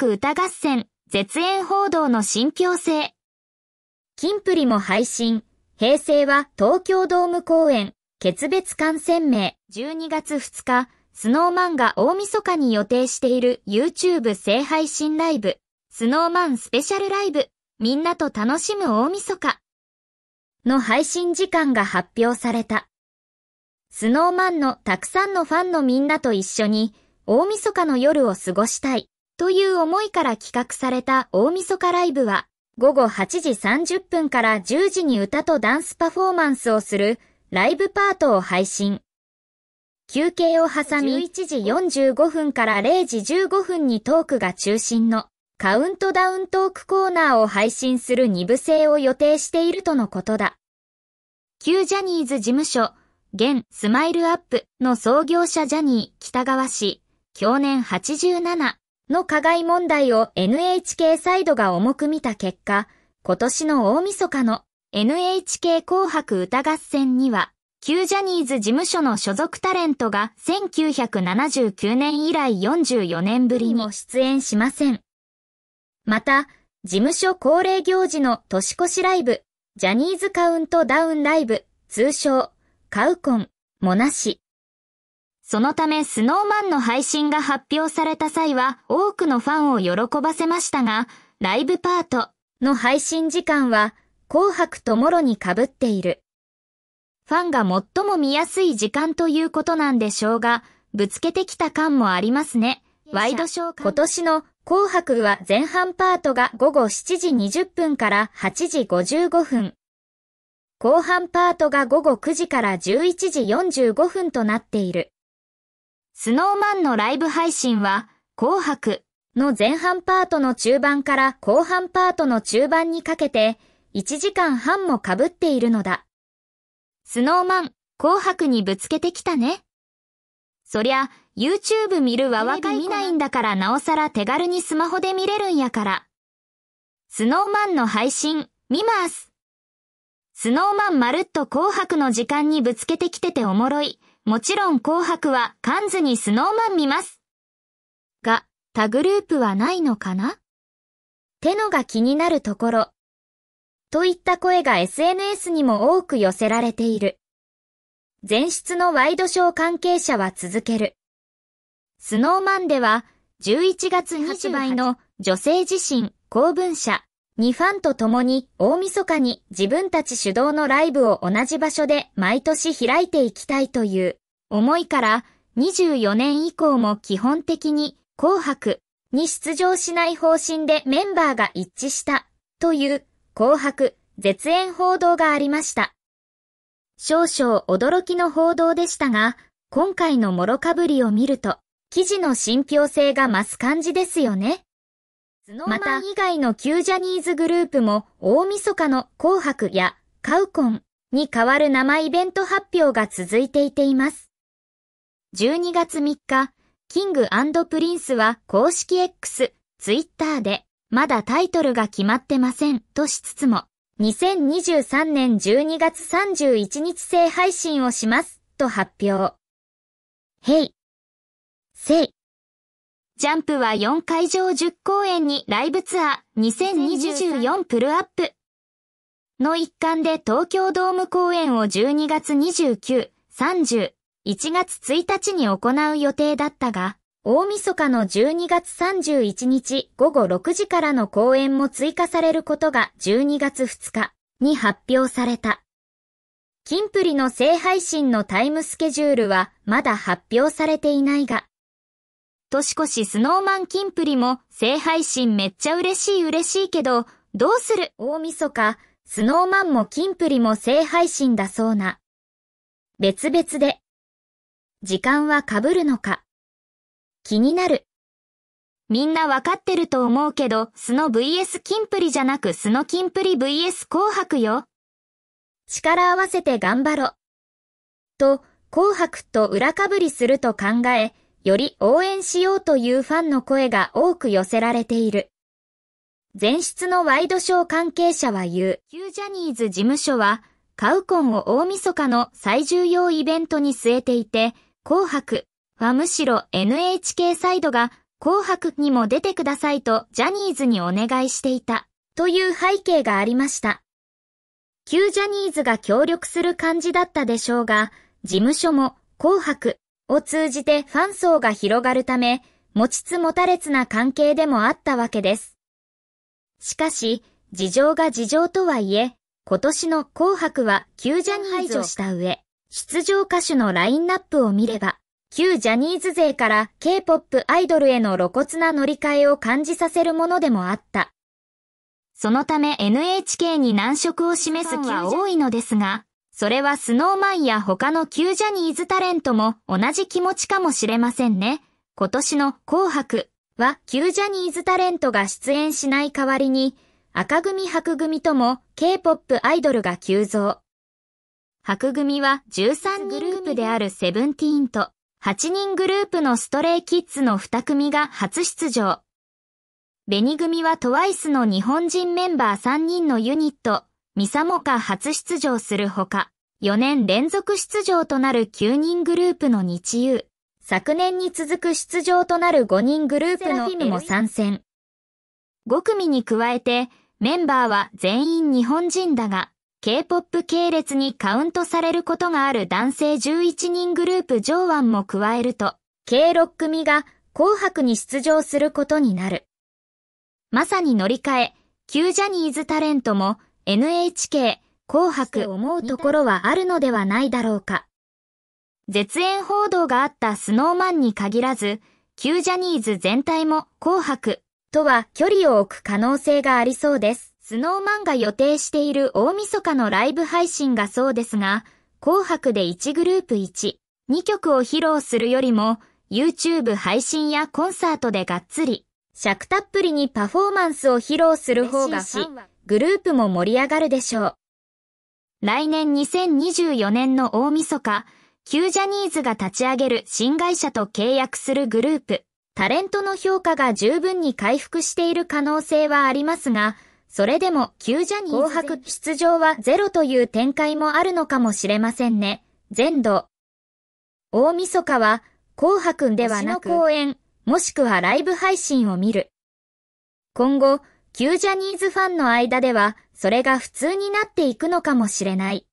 楽歌合戦、絶縁報道の信憑性。金プリも配信、平成は東京ドーム公演、決別感染名、12月2日、スノーマンが大晦日に予定している YouTube 聖配信ライブ、スノーマンスペシャルライブ、みんなと楽しむ大晦日の配信時間が発表された。スノーマンのたくさんのファンのみんなと一緒に大晦日の夜を過ごしたい。という思いから企画された大晦日ライブは、午後8時30分から10時に歌とダンスパフォーマンスをするライブパートを配信。休憩を挟み1時45分から0時15分にトークが中心のカウントダウントークコーナーを配信する2部制を予定しているとのことだ。旧ジャニーズ事務所、現スマイルアップの創業者ジャニー北川氏、去年87の課外問題を NHK サイドが重く見た結果、今年の大晦日の NHK 紅白歌合戦には、旧ジャニーズ事務所の所属タレントが1979年以来44年ぶりに出演しません。また、事務所恒例行事の年越しライブ、ジャニーズカウントダウンライブ、通称、カウコン、モナシ、そのためスノーマンの配信が発表された際は多くのファンを喜ばせましたが、ライブパートの配信時間は紅白ともろに被っている。ファンが最も見やすい時間ということなんでしょうが、ぶつけてきた感もありますね。ワイドショー今年の紅白は前半パートが午後7時20分から8時55分。後半パートが午後9時から11時45分となっている。スノーマンのライブ配信は、紅白の前半パートの中盤から後半パートの中盤にかけて、1時間半も被っているのだ。スノーマン、紅白にぶつけてきたね。そりゃ、YouTube 見るは若い見ないんだからなおさら手軽にスマホで見れるんやから。スノーマンの配信、見ます。スノーマンまるっと紅白の時間にぶつけてきてておもろい。もちろん紅白はカンズにスノーマン見ます。が、他グループはないのかなてのが気になるところ。といった声が SNS にも多く寄せられている。前室のワイドショー関係者は続ける。スノーマンでは、11月発売の女性自身公文社にファンと共に大晦日に自分たち主導のライブを同じ場所で毎年開いていきたいという思いから24年以降も基本的に紅白に出場しない方針でメンバーが一致したという紅白絶縁報道がありました。少々驚きの報道でしたが、今回の諸かぶりを見ると、記事の信憑性が増す感じですよね。また、以外の旧ジャニーズグループも、大晦日の紅白やカウコンに代わる生イベント発表が続いていています。12月3日、キングプリンスは公式 X、ツイッターで、まだタイトルが決まってません、としつつも、2023年12月31日制配信をします、と発表。Hey! Say! ジャンプは4会場10公演にライブツアー2024プルアップの一環で東京ドーム公演を12月29、30、1月1日に行う予定だったが、大晦日の12月31日午後6時からの公演も追加されることが12月2日に発表された。キンプリの正配信のタイムスケジュールはまだ発表されていないが、年越しスノーマンキンプリも正配信めっちゃ嬉しい嬉しいけど、どうする大晦日、スノーマンもキンプリも正配信だそうな。別々で。時間は被るのか。気になる。みんなわかってると思うけど、スノ VS キンプリじゃなくスノキンプリ VS 紅白よ。力合わせて頑張ろ。と、紅白と裏かぶりすると考え、より応援しようというファンの声が多く寄せられている。前室のワイドショー関係者は言う、旧ジャニーズ事務所は、カウコンを大晦日の最重要イベントに据えていて、紅白はむしろ NHK サイドが紅白にも出てくださいとジャニーズにお願いしていたという背景がありました。旧ジャニーズが協力する感じだったでしょうが、事務所も紅白を通じてファン層が広がるため、持ちつ持たれつな関係でもあったわけです。しかし、事情が事情とはいえ、今年の紅白は旧ジャニーズをした上、出場歌手のラインナップを見れば、旧ジャニーズ勢から K-POP アイドルへの露骨な乗り換えを感じさせるものでもあった。そのため NHK に難色を示す気は多いのですが、それはスノーマンや他の旧ジャニーズタレントも同じ気持ちかもしれませんね。今年の紅白は旧ジャニーズタレントが出演しない代わりに、赤組白組とも K-POP アイドルが急増。白組は13グループであるセブンティーンと8人グループのストレイキッズの2組が初出場。紅組はトワイスの日本人メンバー3人のユニット、ミサモカ初出場するほか、4年連続出場となる9人グループの日遊、昨年に続く出場となる5人グループのフィムも参戦。5組に加えて、メンバーは全員日本人だが、K-POP 系列にカウントされることがある男性11人グループ上腕も加えると、計6組が紅白に出場することになる。まさに乗り換え、旧ジャニーズタレントも NHK 紅白思うところはあるのではないだろうか。絶縁報道があったスノーマンに限らず、旧ジャニーズ全体も紅白とは距離を置く可能性がありそうです。スノーマンが予定している大晦日のライブ配信がそうですが、紅白で1グループ1、2曲を披露するよりも、YouTube 配信やコンサートでがっつり、尺たっぷりにパフォーマンスを披露する方がし、グループも盛り上がるでしょう。来年2024年の大晦日、旧ジャニーズが立ち上げる新会社と契約するグループ、タレントの評価が十分に回復している可能性はありますが、それでも旧ジャニーズ紅白出場はゼロという展開もあるのかもしれませんね。全土。大晦日は紅白ではなく、の公演、もしくはライブ配信を見る。今後、旧ジャニーズファンの間ではそれが普通になっていくのかもしれない。